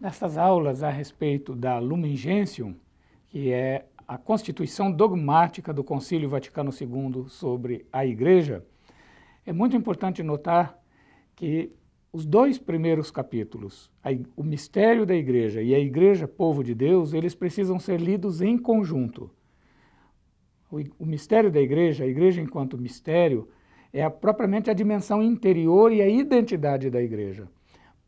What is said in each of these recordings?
Nessas aulas a respeito da Lumen Gentium, que é a constituição dogmática do Concílio Vaticano II sobre a Igreja, é muito importante notar que os dois primeiros capítulos, o mistério da Igreja e a Igreja Povo de Deus, eles precisam ser lidos em conjunto. O, mistério da Igreja, a Igreja enquanto mistério, é propriamente a dimensão interior e a identidade da Igreja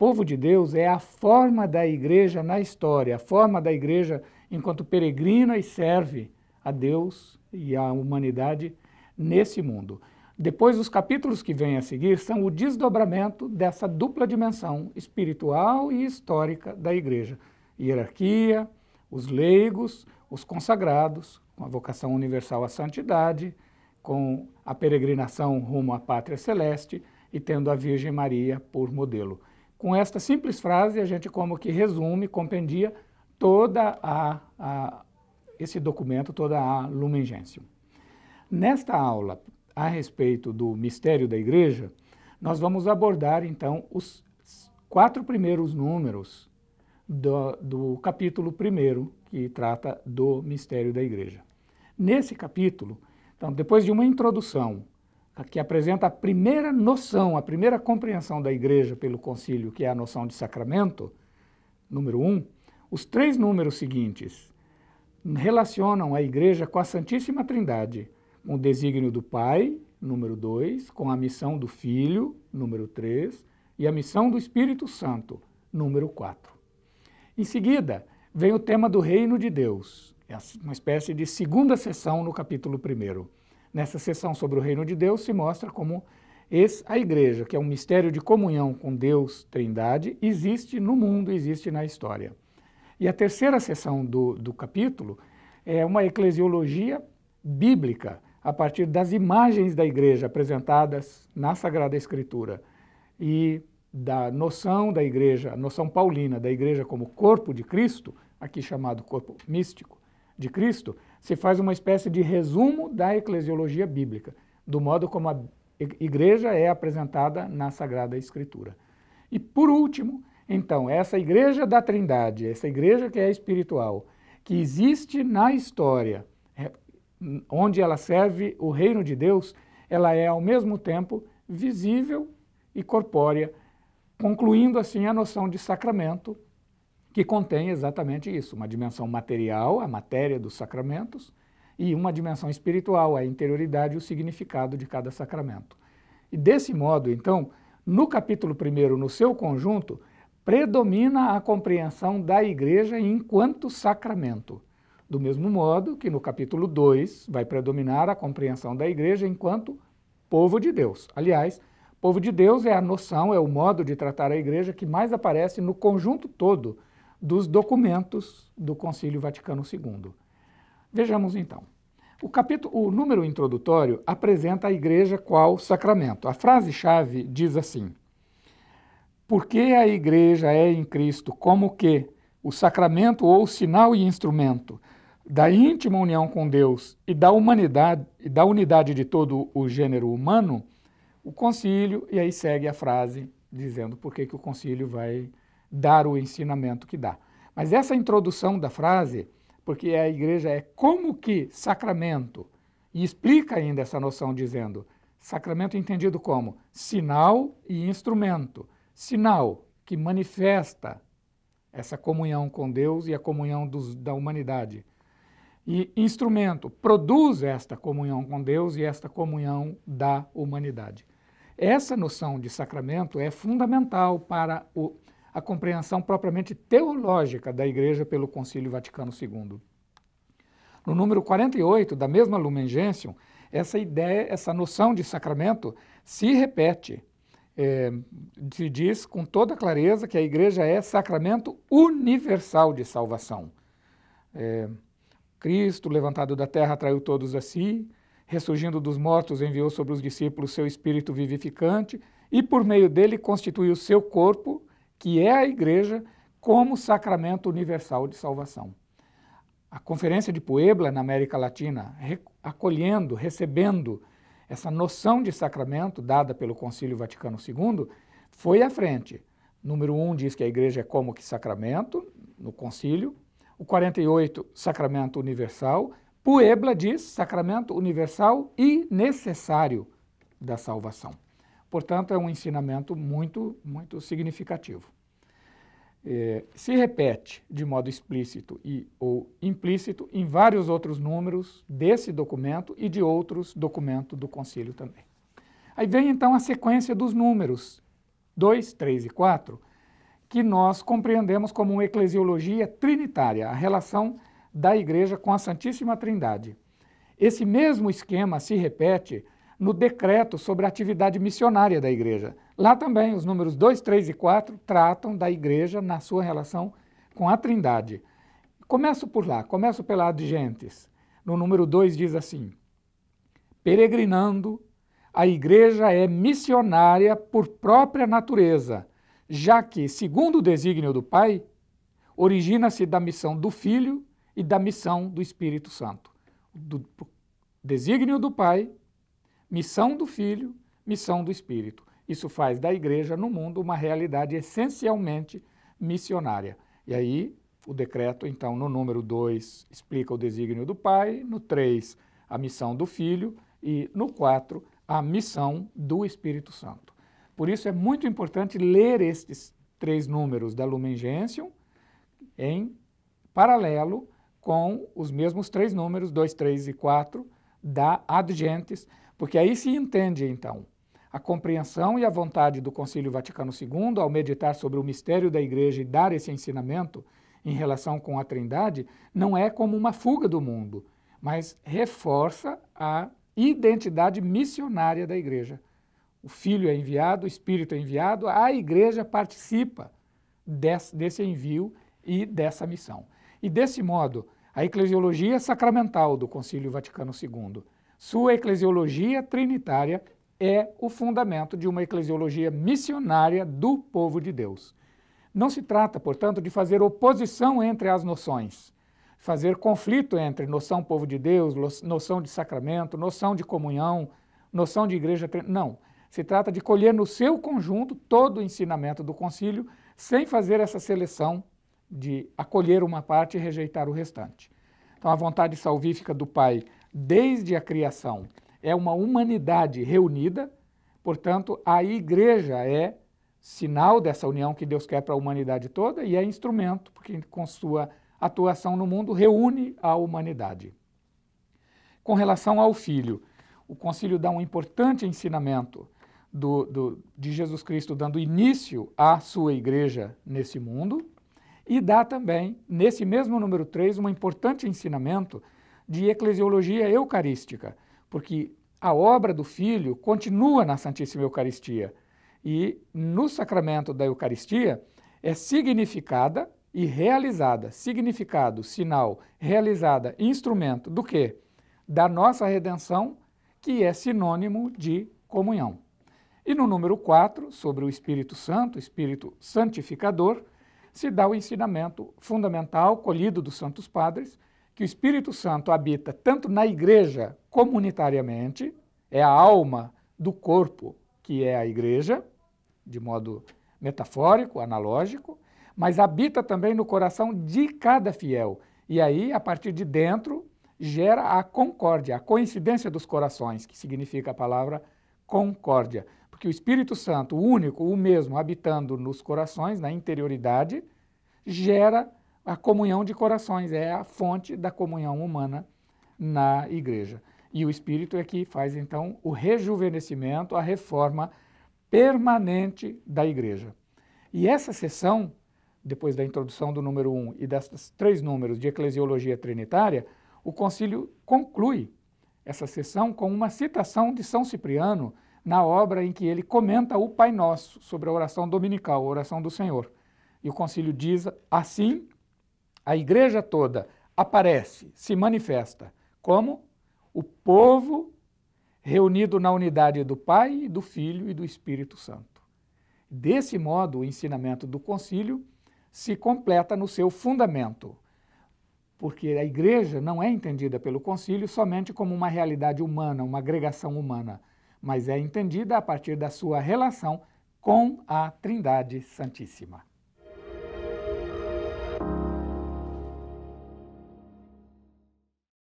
povo de Deus é a forma da igreja na história, a forma da igreja enquanto peregrina e serve a Deus e à humanidade nesse mundo. Depois, os capítulos que vêm a seguir são o desdobramento dessa dupla dimensão espiritual e histórica da igreja. Hierarquia, os leigos, os consagrados, com a vocação universal à santidade, com a peregrinação rumo à pátria celeste e tendo a Virgem Maria por modelo. Com esta simples frase, a gente como que resume, compendia toda a, a esse documento, toda a Lumen Gentium. Nesta aula, a respeito do mistério da igreja, nós vamos abordar então os quatro primeiros números do, do capítulo primeiro, que trata do mistério da igreja. Nesse capítulo, então, depois de uma introdução a que apresenta a primeira noção, a primeira compreensão da igreja pelo concílio, que é a noção de sacramento, número um, os três números seguintes relacionam a igreja com a Santíssima Trindade, com o desígnio do Pai, número dois, com a missão do Filho, número três, e a missão do Espírito Santo, número quatro. Em seguida, vem o tema do reino de Deus, é uma espécie de segunda sessão no capítulo primeiro. Nessa sessão sobre o reino de Deus se mostra como a igreja, que é um mistério de comunhão com Deus, Trindade, existe no mundo, existe na história. E a terceira sessão do, do capítulo é uma eclesiologia bíblica, a partir das imagens da igreja apresentadas na Sagrada Escritura e da noção da igreja, a noção paulina da igreja como corpo de Cristo, aqui chamado corpo místico de Cristo, se faz uma espécie de resumo da eclesiologia bíblica, do modo como a igreja é apresentada na Sagrada Escritura. E por último, então, essa igreja da Trindade, essa igreja que é espiritual, que existe na história, é, onde ela serve o reino de Deus, ela é ao mesmo tempo visível e corpórea, concluindo assim a noção de sacramento que contém exatamente isso, uma dimensão material, a matéria dos sacramentos, e uma dimensão espiritual, a interioridade e o significado de cada sacramento. E desse modo, então, no capítulo 1, no seu conjunto, predomina a compreensão da igreja enquanto sacramento. Do mesmo modo que no capítulo 2 vai predominar a compreensão da igreja enquanto povo de Deus. Aliás, povo de Deus é a noção, é o modo de tratar a igreja que mais aparece no conjunto todo dos documentos do Concílio Vaticano II. Vejamos então. O capítulo, o número introdutório apresenta a igreja qual sacramento. A frase-chave diz assim: Porque a igreja é em Cristo como que o sacramento ou sinal e instrumento da íntima união com Deus e da humanidade e da unidade de todo o gênero humano, o concílio e aí segue a frase dizendo por que que o concílio vai dar o ensinamento que dá. Mas essa introdução da frase, porque a igreja é como que sacramento, e explica ainda essa noção dizendo: sacramento entendido como sinal e instrumento. Sinal que manifesta essa comunhão com Deus e a comunhão dos, da humanidade. E instrumento produz esta comunhão com Deus e esta comunhão da humanidade. Essa noção de sacramento é fundamental para o a compreensão propriamente teológica da Igreja pelo Concílio Vaticano II. No número 48 da mesma Lumen Gentium, essa ideia, essa noção de sacramento se repete. É, se diz com toda clareza que a Igreja é sacramento universal de salvação. É, Cristo, levantado da terra, atraiu todos a si, ressurgindo dos mortos, enviou sobre os discípulos seu espírito vivificante e, por meio dele, constituiu seu corpo que é a Igreja como sacramento universal de salvação. A Conferência de Puebla, na América Latina, acolhendo, recebendo essa noção de sacramento dada pelo Concílio Vaticano II, foi à frente. Número 1 um diz que a igreja é como que sacramento, no concílio. O 48, sacramento universal. Puebla diz sacramento universal e necessário da salvação. Portanto, é um ensinamento muito, muito significativo. É, se repete de modo explícito e ou implícito em vários outros números desse documento e de outros documentos do concílio também. Aí vem então a sequência dos números 2, 3 e 4, que nós compreendemos como uma eclesiologia trinitária, a relação da igreja com a Santíssima Trindade. Esse mesmo esquema se repete no decreto sobre a atividade missionária da igreja. Lá também, os números 2, 3 e 4 tratam da igreja na sua relação com a Trindade. Começo por lá, começo pela de Gentes. No número 2 diz assim: Peregrinando, a igreja é missionária por própria natureza, já que, segundo o desígnio do Pai, origina-se da missão do Filho e da missão do Espírito Santo. Do desígnio do Pai Missão do Filho, missão do Espírito. Isso faz da igreja no mundo uma realidade essencialmente missionária. E aí, o decreto, então, no número 2, explica o desígnio do Pai, no 3, a missão do Filho e no 4, a missão do Espírito Santo. Por isso é muito importante ler estes três números da Lumen Gentium em paralelo com os mesmos três números, 2, 3 e 4, da Ad Gentes, porque aí se entende, então, a compreensão e a vontade do Concílio Vaticano II ao meditar sobre o mistério da Igreja e dar esse ensinamento em relação com a Trindade, não é como uma fuga do mundo, mas reforça a identidade missionária da Igreja. O Filho é enviado, o Espírito é enviado, a Igreja participa desse, desse envio e dessa missão. E desse modo, a eclesiologia sacramental do Concílio Vaticano II sua eclesiologia trinitária é o fundamento de uma eclesiologia missionária do povo de Deus. Não se trata, portanto, de fazer oposição entre as noções, fazer conflito entre noção povo de Deus, noção de sacramento, noção de comunhão, noção de igreja. Não. Se trata de colher no seu conjunto todo o ensinamento do concílio, sem fazer essa seleção de acolher uma parte e rejeitar o restante. Então, a vontade salvífica do Pai desde a criação. É uma humanidade reunida, portanto, a igreja é sinal dessa união que Deus quer para a humanidade toda e é instrumento, porque com sua atuação no mundo reúne a humanidade. Com relação ao filho, o concílio dá um importante ensinamento do, do, de Jesus Cristo dando início à sua igreja nesse mundo e dá também, nesse mesmo número 3, um importante ensinamento de eclesiologia eucarística, porque a obra do Filho continua na Santíssima Eucaristia. E no sacramento da Eucaristia é significada e realizada, significado, sinal, realizada, instrumento do que? Da nossa redenção, que é sinônimo de comunhão. E no número 4, sobre o Espírito Santo, Espírito santificador, se dá o ensinamento fundamental colhido dos Santos Padres, que o Espírito Santo habita tanto na igreja comunitariamente, é a alma do corpo que é a igreja, de modo metafórico, analógico, mas habita também no coração de cada fiel. E aí, a partir de dentro, gera a concórdia, a coincidência dos corações, que significa a palavra concórdia. Porque o Espírito Santo, o único, o mesmo, habitando nos corações, na interioridade, gera a comunhão de corações, é a fonte da comunhão humana na igreja. E o Espírito é que faz então o rejuvenescimento, a reforma permanente da igreja. E essa sessão, depois da introdução do número 1 um e desses três números de eclesiologia trinitária, o concílio conclui essa sessão com uma citação de São Cipriano na obra em que ele comenta o Pai Nosso sobre a oração dominical, a oração do Senhor. E o concílio diz assim a igreja toda aparece, se manifesta como o povo reunido na unidade do Pai, do Filho e do Espírito Santo. Desse modo, o ensinamento do concílio se completa no seu fundamento, porque a igreja não é entendida pelo concílio somente como uma realidade humana, uma agregação humana, mas é entendida a partir da sua relação com a Trindade Santíssima.